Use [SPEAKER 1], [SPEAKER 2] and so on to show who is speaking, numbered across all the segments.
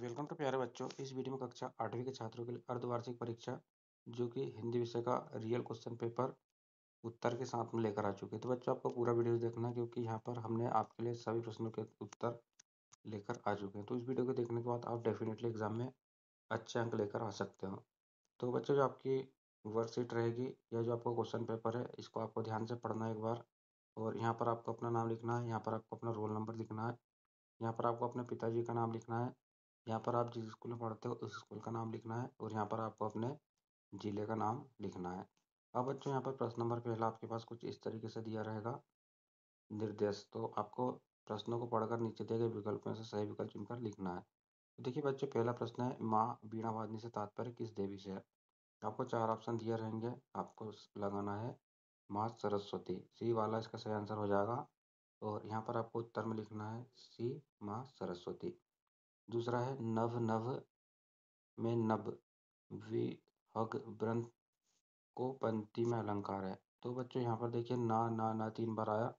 [SPEAKER 1] welcome to तो प्यारे बच्चों इस वीडियो में कक्षा आठवीं के छात्रों के लिए अर्धवार्षिक परीक्षा जो कि हिंदी विषय का रियल क्वेश्चन पेपर उत्तर के साथ में लेकर आ चुके हैं तो बच्चों आपको पूरा वीडियो देखना क्योंकि यहाँ पर हमने आपके लिए सभी प्रश्नों के उत्तर लेकर आ चुके हैं तो इस वीडियो को देखने के बाद आप डेफिनेटली एग्जाम में अच्छे अंक लेकर आ सकते हो तो बच्चों जो आपकी वर्कशीट रहेगी या जो आपका क्वेश्चन पेपर है इसको आपको ध्यान से पढ़ना है एक बार और यहाँ पर आपको अपना नाम लिखना है यहाँ पर आपको अपना रोल नंबर लिखना है यहाँ पर आपको अपने पिताजी का नाम लिखना है यहाँ पर आप जिस स्कूल में पढ़ते हो उस स्कूल का नाम लिखना है और यहाँ पर आपको अपने ज़िले का नाम लिखना है अब बच्चों यहाँ पर प्रश्न नंबर पहला आपके पास कुछ इस तरीके से दिया रहेगा निर्देश तो आपको प्रश्नों को पढ़कर नीचे दिए गए विकल्प में से सही विकल्प चुनकर लिखना है तो देखिए बच्चों पहला प्रश्न है माँ बीणा वादनी से तात्पर्य किस देवी से है आपको चार ऑप्शन दिए रहेंगे आपको लगाना है माँ सरस्वती सी वाला इसका सही आंसर हो जाएगा और यहाँ पर आपको उत्तर में लिखना है सी माँ सरस्वती दूसरा है नव नव में नभ विहग ब्रंथ को पंक्ति में अलंकार है तो बच्चों यहाँ पर देखिए ना ना ना तीन बार आया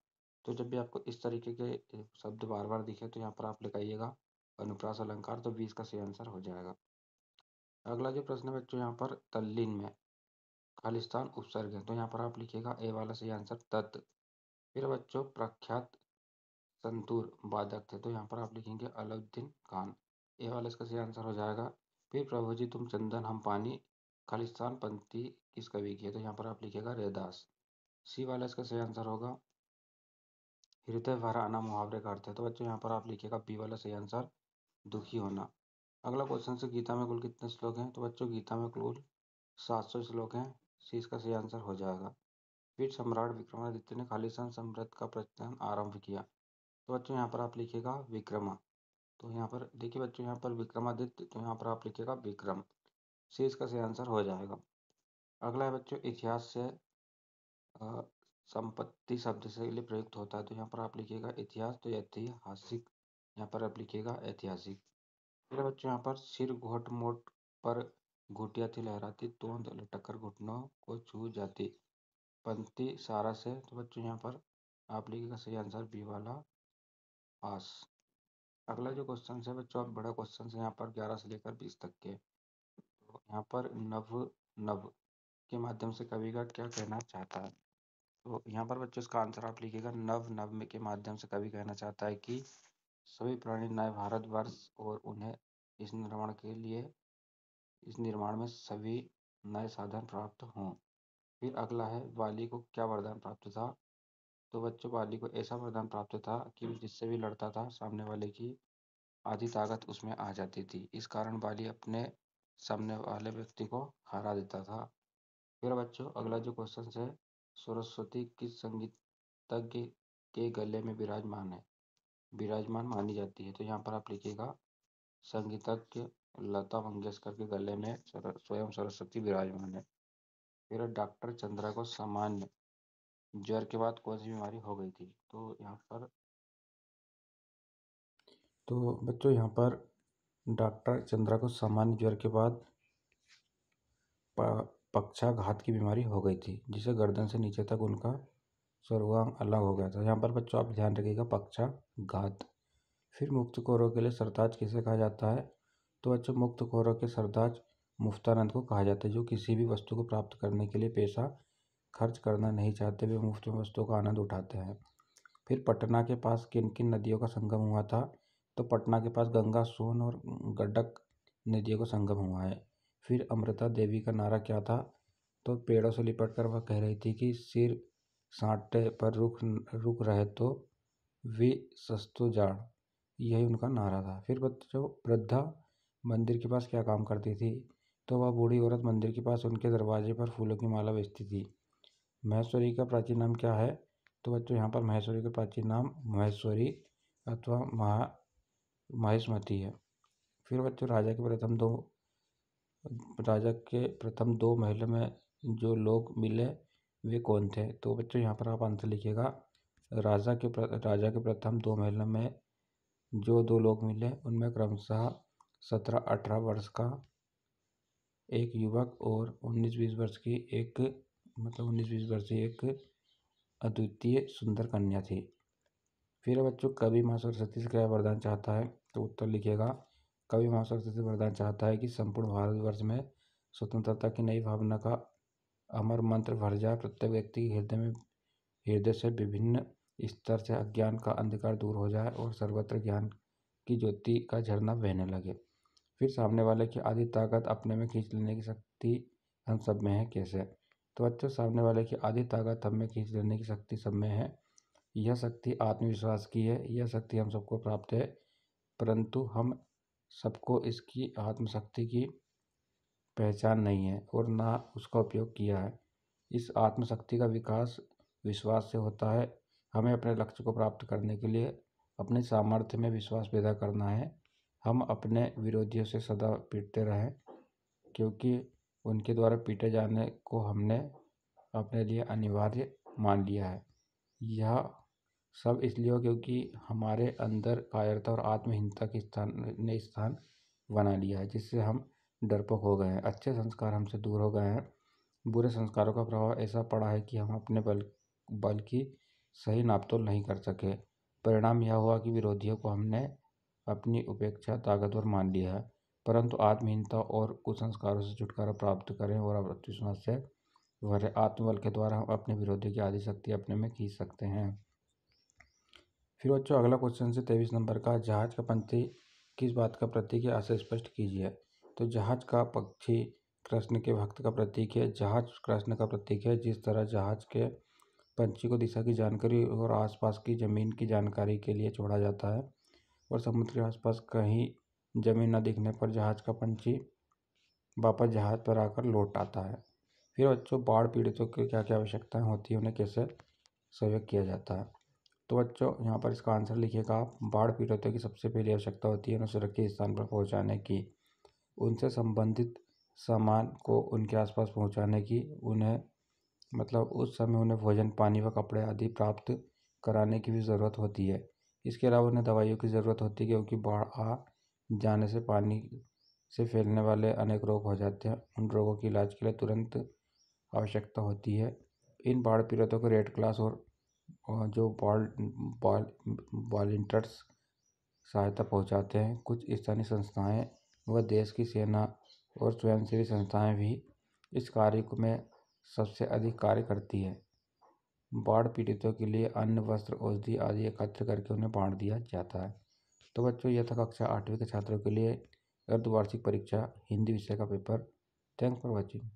[SPEAKER 1] तो जब भी आपको इस तरीके के शब्द बार बार दिखे तो यहाँ पर आप लिखाइएगा अनुप्रास अलंकार तो बीस का सही आंसर हो जाएगा अगला जो प्रश्न है बच्चों यहाँ पर तल्लीन में खालिस्तान उपसर्ग है तो यहाँ पर आप लिखिएगा ए वाला सही आंसर तत् फिर बच्चों प्रख्यात संतूर वादक थे तो यहाँ पर आप लिखेंगे अलाउद्दीन खान ये वाला इसका सही आंसर हो जाएगा फिर प्रभु जी तुम चंदन हम पानी खालिस्तान पंथी किस कवि की है तो यहाँ पर आप लिखिएगा रेदास सी वाला इसका सही आंसर होगा हृदय भरा आना मुहावरे का अर्थ है तो बच्चों यहाँ पर आप लिखिएगा बी वाला सही आंसर दुखी होना अगला क्वेश्चन से गीता में कुल कितने श्लोक हैं तो बच्चों गीता में कुल सात सौ श्लोक हैं सी इसका सही आंसर हो जाएगा फिर सम्राट विक्रमादित्य ने खालिस्तान सम्राट का प्रस्थान आरंभ किया तो बच्चों यहाँ पर आप लिखिएगा विक्रमा तो यहाँ पर देखिए बच्चों यहाँ पर विक्रमादित्य तो यहाँ पर आप लिखिएगा विक्रम से इसका सही आंसर हो जाएगा अगला है बच्चों इतिहास से संपत्ति शब्द से लिए प्रयुक्त होता है तो यहाँ पर आप लिखिएगा इतिहास तो ऐतिहासिक यहाँ पर आप लिखिएगा ऐतिहासिक फिर बच्चों यहाँ पर सिर घोट मोट पर घुटिया थी लहराती तो लटकर घुटनों को छू जाती पंक्ति सारा से तो बच्चों यहाँ पर आप लिखिएगा सही आंसर बी वाला पास अगला जो क्वेश्चन है बच्चों बड़ा क्वेश्चन है यहाँ पर ग्यारह से लेकर बीस तक के तो यहाँ पर नव नव के माध्यम से कवि का क्या कहना चाहता है तो यहाँ पर बच्चों इसका आंसर आप लिखिएगा नव नव में के माध्यम से कवि कहना चाहता है कि सभी प्राणी नए भारतवर्ष और उन्हें इस निर्माण के लिए इस निर्माण में सभी नए साधन प्राप्त हों फिर अगला है वाली को क्या वरदान प्राप्त था तो बच्चों को को ऐसा वरदान प्राप्त था कि वो जिससे भी लड़ता था सामने वाले की आधी ताकत उसमें आ जाती थी इस कारण बाली अपने सामने वाले व्यक्ति को हरा देता था फिर बच्चों अगला जो क्वेश्चन है सरस्वती किस संगीतज्ञ के गले में विराजमान है विराजमान मानी जाती है तो यहाँ पर आप लिखिएगा संगीतज्ञ लता मंगेशकर के गले में स्वयं सरस्वती विराजमान है फिर डॉक्टर चंद्रा को सामान्य ज्वर के बाद कौन सी बीमारी हो गई थी तो यहाँ पर तो बच्चों यहाँ पर डॉक्टर चंद्रा को सामान्य ज्वर के बाद पक्षाघात की बीमारी हो गई थी जिसे गर्दन से नीचे तक उनका सर्वांग अलग हो गया था यहाँ पर बच्चों आप ध्यान रखिएगा पक्षाघात फिर मुक्त कोरों के लिए सरताज किसे कहा जाता है तो बच्चों मुक्त कोरों के सरताज मुफ्तानंद को कहा जाता है जो किसी भी वस्तु को प्राप्त करने के लिए पेशा खर्च करना नहीं चाहते वे मुफ्त में वस्तुओं का आनंद उठाते हैं फिर पटना के पास किन किन नदियों का संगम हुआ था तो पटना के पास गंगा सोन और गडक नदियों का संगम हुआ है फिर अमृता देवी का नारा क्या था तो पेड़ों से लिपट कर वह कह रही थी कि सिर सांटे पर रुक रुक रहे तो वे सस्तो जाड़ यही उनका नारा था फिर बच्चों वृद्धा मंदिर के पास क्या काम करती थी तो वह बूढ़ी औरत मंदिर के पास उनके दरवाजे पर फूलों की माला बेचती थी महेश्वरी का प्राचीन नाम क्या है तो बच्चों यहाँ पर महेश्वरी का प्राचीन नाम महेश्वरी अथवा महा महेशमती है फिर बच्चों राजा के प्रथम दो राजा के प्रथम दो महल में जो लोग मिले वे कौन थे तो बच्चों यहाँ पर आप आंसर लिखिएगा राजा के प्र, राजा के प्रथम दो महल में जो दो लोग मिले उनमें क्रमशः सत्रह अठारह वर्ष का एक युवक और उन्नीस बीस वर्ष की एक मतलब उन्नीस बीस वर्षीय एक अद्वितीय सुंदर कन्या थी फिर बच्चों कवि माँ सरस्वती से क्या वरदान चाहता है तो उत्तर लिखेगा कवि माँ सरस्वती वरदान चाहता है कि संपूर्ण भारतवर्ष में स्वतंत्रता की नई भावना का अमर मंत्र भर जाए प्रत्येक व्यक्ति के हृदय में हृदय से विभिन्न स्तर से अज्ञान का अंधकार दूर हो जाए और सर्वत्र ज्ञान की ज्योति का झरना बहने लगे फिर सामने वाले की आधी ताकत अपने में खींच लेने की शक्ति हम सब में है कैसे बच्चों सामने वाले की आधी ताकत हमें खींच लेने की शक्ति सब में है यह शक्ति आत्मविश्वास की है यह शक्ति हम सबको प्राप्त है परंतु हम सबको इसकी आत्मशक्ति की पहचान नहीं है और ना उसका उपयोग किया है इस आत्मशक्ति का विकास विश्वास से होता है हमें अपने लक्ष्य को प्राप्त करने के लिए अपने सामर्थ्य में विश्वास पैदा करना है हम अपने विरोधियों से सदा पीटते रहें क्योंकि उनके द्वारा पीटे जाने को हमने अपने लिए अनिवार्य मान लिया है यह सब इसलिए क्योंकि हमारे अंदर कायरता और आत्महीनता के स्थान ने स्थान बना लिया है जिससे हम डरपोक हो गए हैं अच्छे संस्कार हमसे दूर हो गए हैं बुरे संस्कारों का प्रभाव ऐसा पड़ा है कि हम अपने बल बल की सही नापतोल नहीं कर सके परिणाम यह हुआ कि विरोधियों को हमने अपनी उपेक्षा ताकतवर मान लिया है परंतु आत्महीनता और कुसंस्कारों से छुटकारा प्राप्त करें और अपनी से भरे आत्मबल के द्वारा हम अपने विरोधी की आदि शक्ति अपने में खींच सकते हैं फिर बच्चों अगला क्वेश्चन से तेईस नंबर का जहाज का पंथी किस बात का प्रतीक है आशा स्पष्ट कीजिए तो जहाज का पक्षी कृष्ण के भक्त का प्रतीक है जहाज कृष्ण का प्रतीक है जिस तरह जहाज के पंछी को दिशा की जानकारी और आसपास की ज़मीन की जानकारी के लिए छोड़ा जाता है और समुद्र के आसपास कहीं जमीन न दिखने पर जहाज का पंछी वापस जहाज पर आकर लौट आता है फिर बच्चों बाढ़ पीड़ितों की क्या क्या आवश्यकताएं होती हैं उन्हें कैसे सहयोग किया जाता है तो बच्चों यहाँ पर इसका आंसर लिखिएगा आप बाढ़ पीड़ितों की सबसे पहली आवश्यकता होती है उन्हें सुरक्षित स्थान पर पहुँचाने की उनसे संबंधित सामान को उनके आसपास पहुँचाने की उन्हें मतलब उस समय उन्हें भोजन पानी व कपड़े आदि प्राप्त कराने की भी ज़रूरत होती है इसके अलावा उन्हें दवाइयों की ज़रूरत होती है क्योंकि बाढ़ आ जाने से पानी से फैलने वाले अनेक रोग हो जाते हैं उन रोगों के इलाज के लिए तुरंत आवश्यकता होती है इन बाढ़ पीड़ितों को रेड क्लास और जो बॉल बॉल वॉल्टर्स सहायता पहुंचाते हैं कुछ स्थानीय संस्थाएं व देश की सेना और स्वयंसेवी संस्थाएं भी इस कार्य में सबसे अधिक कार्य करती है बाढ़ पीड़ितों के लिए अन्न वस्त्र औषधि आदि एकत्र करके उन्हें बांट दिया जाता है तो बच्चों यह था कक्षा आठवीं के छात्रों के लिए अर्धवार्षिक परीक्षा हिंदी विषय का पेपर थैंक फॉर वॉचिंग